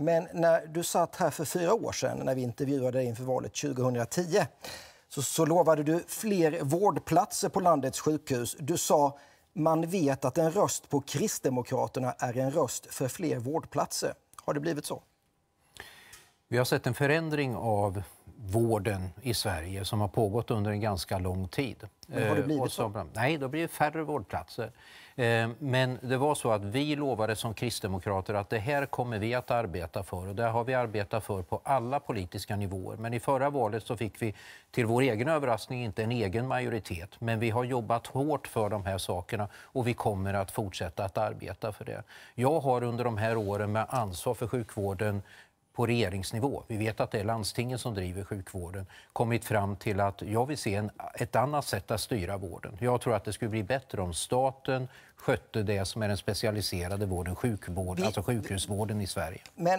Men när du satt här för fyra år sedan när vi intervjuade dig inför valet 2010 så, så lovade du fler vårdplatser på landets sjukhus. Du sa man vet att en röst på Kristdemokraterna är en röst för fler vårdplatser. Har det blivit så? Vi har sett en förändring av vården i Sverige som har pågått under en ganska lång tid. Men har det eh, blivit så? nej, då blir det färre vårdplatser. Eh, men det var så att vi lovade som kristdemokrater att det här kommer vi att arbeta för och det har vi arbetat för på alla politiska nivåer. Men i förra valet så fick vi till vår egen överraskning inte en egen majoritet. Men vi har jobbat hårt för de här sakerna och vi kommer att fortsätta att arbeta för det. Jag har under de här åren med ansvar för sjukvården på regeringsnivå, vi vet att det är landstingen som driver sjukvården, kommit fram till att jag vill se en, ett annat sätt att styra vården. Jag tror att det skulle bli bättre om staten skötte det som är den specialiserade vården, sjukvård, vi, alltså sjukhusvården i Sverige. Men...